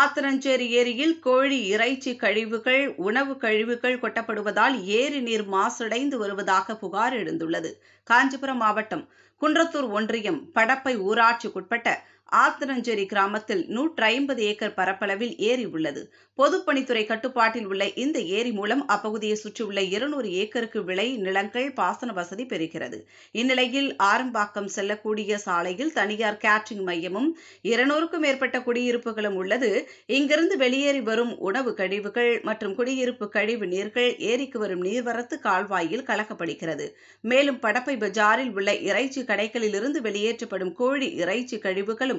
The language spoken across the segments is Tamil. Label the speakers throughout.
Speaker 1: ஆத்திரஞ்சேரி ஏரியில் கோழி இறைச்சி கழிவுகள் உணவு கழிவுகள் கொட்டப்படுவதால் ஏரி நீர் மாசடைந்து வருவதாக புகார் எழுந்துள்ளது காஞ்சிபுரம் மாவட்டம் குன்றத்தூர் ஒன்றியம் படப்பை ஊராட்சிக்குட்பட்ட ஆத்திரஞ்சேரி கிராமத்தில் நூற்றி ஐம்பது ஏக்கர் பரப்பளவில் ஏரி உள்ளது பொதுப்பணித்துறை கட்டுப்பாட்டில் உள்ள இந்த ஏரி மூலம் அப்பகுதியை சுற்றியுள்ள இருநூறு ஏக்கருக்கு விளை நிலங்கள் பாசன வசதி பெறுகிறது இந்நிலையில் ஆரம்பாக்கம் செல்லக்கூடிய சாலையில் தனியார் கேட்ரிங் மையமும் இருநூறுக்கும் மேற்பட்ட குடியிருப்புகளும் உள்ளது இங்கிருந்து வெளியேறி வரும் உணவு கழிவுகள் மற்றும் குடியிருப்பு கழிவு நீர்கள் ஏரிக்கு வரும் நீர்வரத்து கால்வாயில் கலக்கப்படுகிறது மேலும் படப்பை பஜாரில் உள்ள இறைச்சி கடைகளில் இருந்து வெளியேற்றப்படும் கோழி இறைச்சி கழிவுகளும்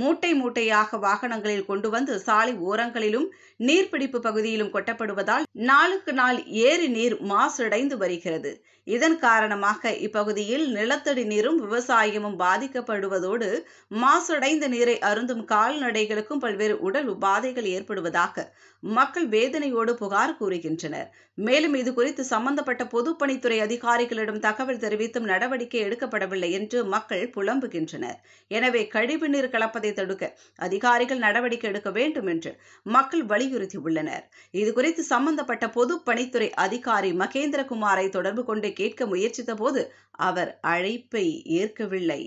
Speaker 1: மூட்டை மூட்டையாக வாகனங்களில் கொண்டு வந்து சாலை ஓரங்களிலும் நீர்பிடிப்பு பகுதியிலும் கொட்டப்படுவதால் நாளுக்கு நாள் ஏரி நீர் மாசடைந்து வருகிறது இதன் காரணமாக இப்பகுதியில் நிலத்தடி நீரும் விவசாயமும் பாதிக்கப்படுவதோடு மாசடைந்த நீரை அருந்தும் கால்நடைகளுக்கும் பல்வேறு உடல் உபாதைகள் ஏற்படுவதாக மக்கள் வேதனையோடு புகார் கூறுகின்றனர் மேலும் இது குறித்து சம்பந்தப்பட்ட பொதுப்பணித்துறை அதிகாரிகளிடம் தகவல் தெரிவித்தும் நடவடிக்கை எடுக்கப்படவில்லை என்று மக்கள் புலம்புகின்றனர் எனவே கழிவுநீர் கலப்ப நடப்பதை தடுக்க அதிகாரிகள் நடவடிக்கை எடுக்க வேண்டும் என்று மக்கள் வலியுறுத்தியுள்ளனர் இதுகுறித்து சம்பந்தப்பட்ட பொதுப்பணித்துறை அதிகாரி மகேந்திரகுமாரை தொடர்பு கொண்டு கேட்க முயற்சித்த போது அவர் அழைப்பை ஏற்கவில்லை